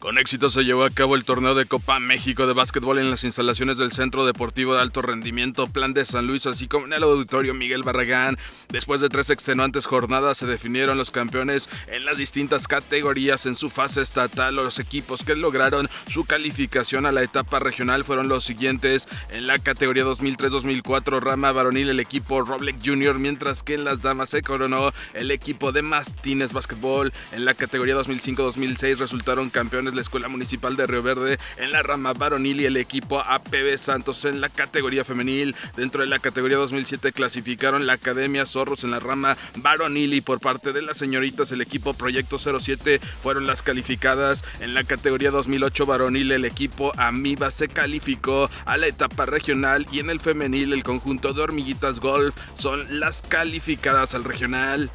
Con éxito se llevó a cabo el torneo de Copa México de básquetbol en las instalaciones del Centro Deportivo de Alto Rendimiento Plan de San Luis, así como en el Auditorio Miguel Barragán. Después de tres extenuantes jornadas se definieron los campeones en las distintas categorías en su fase estatal. Los equipos que lograron su calificación a la etapa regional fueron los siguientes. En la categoría 2003-2004 rama varonil el equipo Robleck Junior, mientras que en las damas se coronó el equipo de Mastines Básquetbol. En la categoría 2005-2006 resultaron campeones la Escuela Municipal de Río Verde en la rama varonil y el equipo APB Santos en la categoría femenil. Dentro de la categoría 2007 clasificaron la Academia Zorros en la rama varonil y por parte de las señoritas el equipo Proyecto 07 fueron las calificadas. En la categoría 2008 varonil el equipo Amiba se calificó a la etapa regional y en el femenil el conjunto de hormiguitas golf son las calificadas al regional.